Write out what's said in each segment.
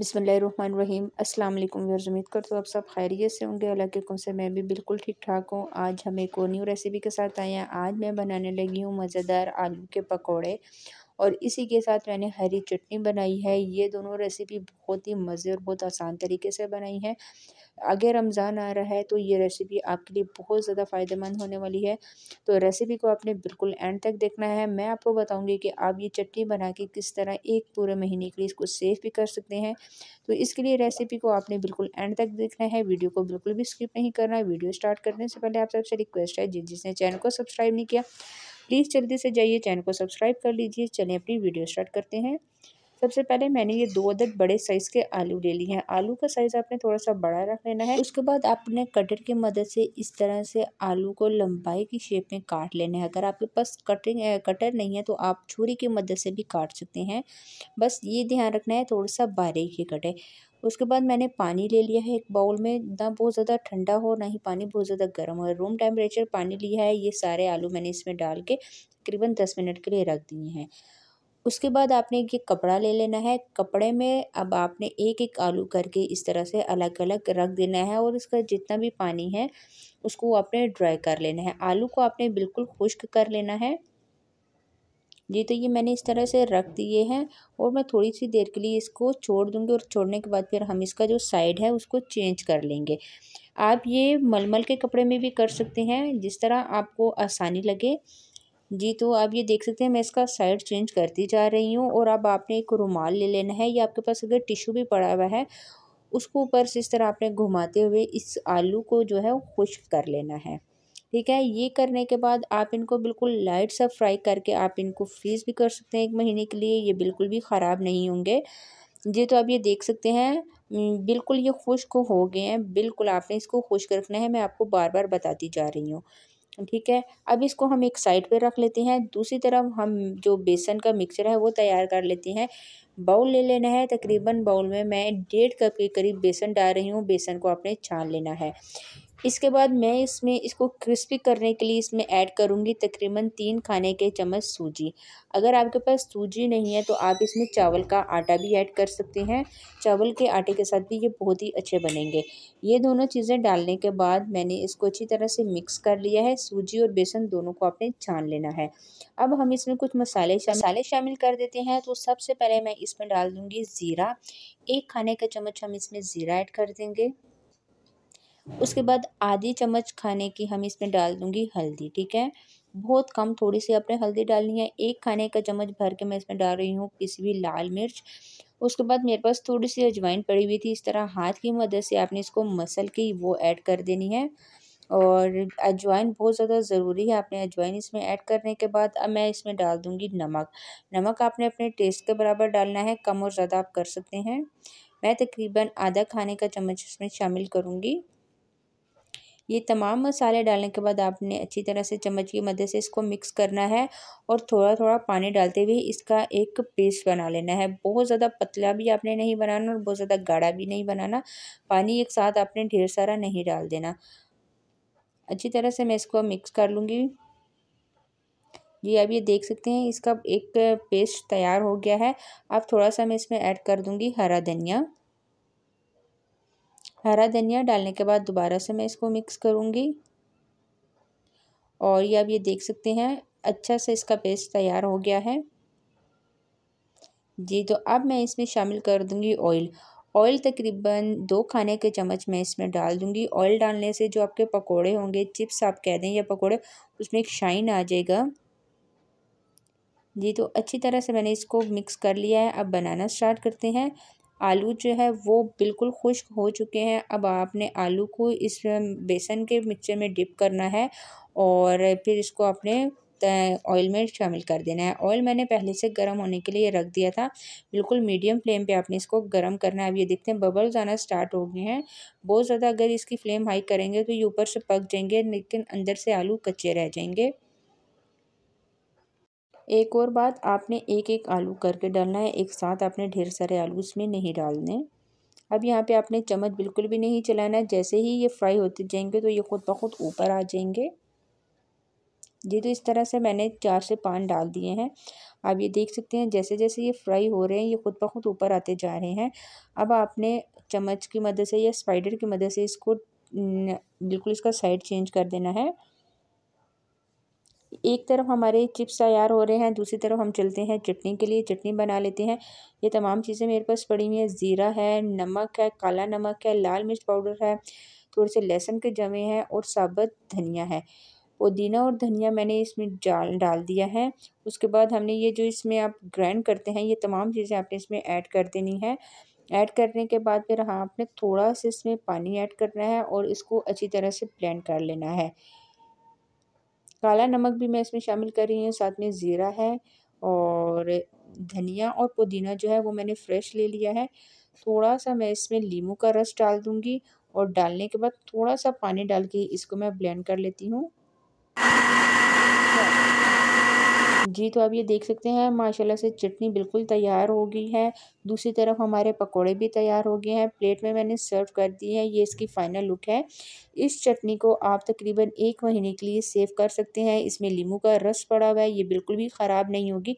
बिसमीम अस्सलाम वालेकुम मैं उम्मीद करता हूँ आप सब खैरियत से होंगे अल्लाह के हुक्म से मैं भी बिल्कुल ठीक ठाक हूँ आज हम एक और न्यू रेसिपी के साथ आए हैं आज मैं बनाने लगी हूँ मज़ेदार आलू के पकौड़े और इसी के साथ मैंने हरी चटनी बनाई है ये दोनों रेसिपी बहुत ही मज़े और बहुत आसान तरीके से बनाई है अगर रमज़ान आ रहा है तो ये रेसिपी आपके लिए बहुत ज़्यादा फ़ायदेमंद होने वाली है तो रेसिपी को आपने बिल्कुल एंड तक देखना है मैं आपको बताऊँगी कि आप ये चटनी बना के किस तरह एक पूरे महीने के लिए इसको सेव भी कर सकते हैं तो इसके लिए रेसिपी को आपने बिल्कुल एंड तक देखना है वीडियो को बिल्कुल भी स्किप नहीं करना है वीडियो स्टार्ट करने से पहले आप सबसे रिक्वेस्ट है जिस जिसने चैनल को सब्सक्राइब नहीं किया प्लीज़ जल्दी से जाइए चैनल को सब्सक्राइब कर लीजिए चलें अपनी वीडियो स्टार्ट करते हैं सबसे पहले मैंने ये दो अदद बड़े साइज़ के आलू ले लिए हैं आलू का साइज़ आपने थोड़ा सा बड़ा रख लेना है उसके बाद आपने कटर की मदद से इस तरह से आलू को लंबाई की शेप में काट लेना है अगर आपके पास कटिंग कटर नहीं है तो आप छुरी की मदद से भी काट सकते हैं बस ये ध्यान रखना है थोड़ा सा बारीक ही कटे उसके बाद मैंने पानी ले लिया है एक बाउल में ना बहुत ज़्यादा ठंडा हो ना ही पानी बहुत ज़्यादा गर्म हो रूम टेम्परेचर पानी लिया है ये सारे आलू मैंने इसमें डाल के तकरीबन दस मिनट के लिए रख दिए हैं उसके बाद आपने ये कपड़ा ले लेना है कपड़े में अब आपने एक एक आलू करके इस तरह से अलग अलग रख देना है और इसका जितना भी पानी है उसको आपने ड्राई कर लेना है आलू को आपने बिल्कुल खुश्क कर लेना है जी तो ये मैंने इस तरह से रख दिए हैं और मैं थोड़ी सी देर के लिए इसको छोड़ दूँगी और छोड़ने के बाद फिर हम इसका जो साइड है उसको चेंज कर लेंगे आप ये मलमल के कपड़े में भी कर सकते हैं जिस तरह आपको आसानी लगे जी तो आप ये देख सकते हैं मैं इसका साइड चेंज करती जा रही हूँ और अब आपने एक रुमाल ले लेना है या आपके पास अगर टिश्यू भी पड़ा हुआ है उसको ऊपर से इस तरह आपने घुमाते हुए इस आलू को जो है खुश्क कर लेना है ठीक है ये करने के बाद आप इनको बिल्कुल लाइट सा फ्राई करके आप इनको फ्रीज़ भी कर सकते हैं एक महीने के लिए ये बिल्कुल भी ख़राब नहीं होंगे ये तो आप ये देख सकते हैं बिल्कुल ये खुश्क हो गए हैं बिल्कुल आपने इसको खुश्क रखना है मैं आपको बार बार बताती जा रही हूँ ठीक है अब इसको हम एक साइड पे रख लेते हैं दूसरी तरफ हम जो बेसन का मिक्सचर है वो तैयार कर लेते हैं बाउल ले लेना है तकरीबन बाउल में मैं डेढ़ कप के करीब बेसन डाल रही हूँ बेसन को आपने छान लेना है इसके बाद मैं इसमें इसको क्रिस्पी करने के लिए इसमें ऐड करूँगी तकरीबन तीन खाने के चम्मच सूजी अगर आपके पास सूजी नहीं है तो आप इसमें चावल का आटा भी ऐड कर सकते हैं चावल के आटे के साथ भी ये बहुत ही अच्छे बनेंगे ये दोनों चीज़ें डालने के बाद मैंने इसको अच्छी तरह से मिक्स कर लिया है सूजी और बेसन दोनों को आपने छान लेना है अब हम इसमें कुछ मसाले मसाले शामिल कर देते हैं तो सबसे पहले मैं इसमें डाल दूँगी ज़ीरा एक खाने का चम्मच हम इसमें ज़ीरा ऐड कर देंगे उसके बाद आधी चम्मच खाने की हम इसमें डाल दूंगी हल्दी ठीक है बहुत कम थोड़ी सी आपने हल्दी डालनी है एक खाने का चम्मच भर के मैं इसमें डाल रही हूँ किसी भी लाल मिर्च उसके बाद मेरे पास थोड़ी सी अजवाइन पड़ी हुई थी इस तरह हाथ की मदद से आपने इसको मसल की वो ऐड कर देनी है और अजवाइन बहुत ज़्यादा ज़रूरी है आपने अजवाइन इसमें ऐड करने के बाद अब मैं इसमें डाल दूँगी नमक नमक आपने अपने टेस्ट के बराबर डालना है कम और ज़्यादा आप कर सकते हैं मैं तकरीबन आधा खाने का चम्मच इसमें शामिल करूँगी ये तमाम मसाले डालने के बाद आपने अच्छी तरह से चम्मच की मदद से इसको मिक्स करना है और थोड़ा थोड़ा पानी डालते हुए इसका एक पेस्ट बना लेना है बहुत ज़्यादा पतला भी आपने नहीं बनाना और बहुत ज़्यादा गाढ़ा भी नहीं बनाना पानी एक साथ आपने ढेर सारा नहीं डाल देना अच्छी तरह से मैं इसको मिक्स कर लूँगी जी आप ये देख सकते हैं इसका एक पेस्ट तैयार हो गया है अब थोड़ा सा मैं इसमें ऐड कर दूँगी हरा धनिया हरा धनिया डालने के बाद दोबारा से मैं इसको मिक्स करूँगी और ये आप ये देख सकते हैं अच्छा से इसका पेस्ट तैयार हो गया है जी तो अब मैं इसमें शामिल कर दूँगी ऑयल ऑयल तकरीबन दो खाने के चम्मच मैं इसमें डाल दूँगी ऑयल डालने से जो आपके पकोड़े होंगे चिप्स आप कह दें या पकोड़े उसमें एक शाइन आ जाएगा जी तो अच्छी तरह से मैंने इसको मिक्स कर लिया है अब बनाना स्टार्ट करते हैं आलू जो है वो बिल्कुल खुश्क हो चुके हैं अब आपने आलू को इस बेसन के मिक्सचर में डिप करना है और फिर इसको आपने ऑयल में शामिल कर देना है ऑयल मैंने पहले से गर्म होने के लिए रख दिया था बिल्कुल मीडियम फ्लेम पे आपने इसको गर्म करना है अब ये देखते हैं बबल्स आना स्टार्ट हो गए हैं बहुत ज़्यादा अगर इसकी फ्लेम हाई करेंगे तो ये ऊपर से पक जाएंगे लेकिन अंदर से आलू कच्चे रह जाएंगे एक और बात आपने एक एक आलू करके डालना है एक साथ आपने ढेर सारे आलू इसमें नहीं डालने अब यहाँ पे आपने चम्मच बिल्कुल भी नहीं चलाना है जैसे ही ये फ्राई होते जाएंगे तो ये खुद ब खुद ऊपर आ जाएंगे ये तो इस तरह से मैंने चार से पाँच डाल दिए हैं आप ये देख सकते हैं जैसे जैसे ये फ्राई हो रहे हैं ये खुद ब खुद ऊपर आते जा रहे हैं अब आपने चम्मच की मदद से या स्पाइडर की मदद से इसको बिल्कुल इसका साइड चेंज कर देना है एक तरफ हमारे चिप्स तैयार हो रहे हैं दूसरी तरफ हम चलते हैं चटनी के लिए चटनी बना लेते हैं ये तमाम चीज़ें मेरे पास पड़ी हुई हैं ज़ीरा है नमक है काला नमक है लाल मिर्च पाउडर है थोड़े से लहसुन के जमे हैं और साबुत धनिया है पुदीना और धनिया मैंने इसमें डाल डाल दिया है उसके बाद हमने ये जो इसमें आप ग्राइंड करते हैं ये तमाम चीज़ें आपने इसमें ऐड कर देनी है ऐड करने के बाद फिर हाँ आपने थोड़ा सा इसमें पानी ऐड करना है और इसको अच्छी तरह से ब्लेंड कर लेना है काला नमक भी मैं इसमें शामिल कर रही हूँ साथ में ज़ीरा है और धनिया और पुदीना जो है वो मैंने फ्रेश ले लिया है थोड़ा सा मैं इसमें लीमू का रस डाल दूँगी और डालने के बाद थोड़ा सा पानी डाल के इसको मैं ब्लेंड कर लेती हूँ जी तो आप ये देख सकते हैं माशाल्लाह से चटनी बिल्कुल तैयार हो गई है दूसरी तरफ हमारे पकोड़े भी तैयार हो गए हैं प्लेट में मैंने सर्व कर दी है ये इसकी फ़ाइनल लुक है इस चटनी को आप तकरीबन एक महीने के लिए सेव कर सकते हैं इसमें लीमू का रस पड़ा हुआ है ये बिल्कुल भी ख़राब नहीं होगी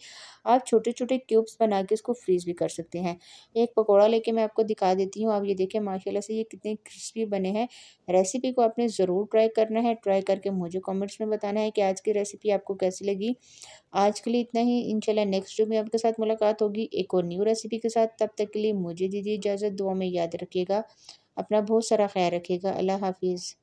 आप छोटे छोटे क्यूब्स बना के इसको फ्रीज़ भी कर सकते हैं एक पकौड़ा लेके मैं आपको दिखा देती हूँ आप ये देखें माशाला से ये कितने क्रिस्पी बने हैं रेसिपी को आपने ज़रूर ट्राई करना है ट्राई करके मुझे कॉमेंट्स में बताना है कि आज की रेसिपी आपको कैसी लगी आज के लिए इतना ही इंशाल्लाह नेक्स्ट वीडियो में आपके साथ मुलाकात होगी एक और न्यू रेसिपी के साथ तब तक के लिए मुझे दीजिए इजाज़त दुआ में याद रखिएगा अपना बहुत सारा ख्याल रखिएगा अल्लाह हाफिज़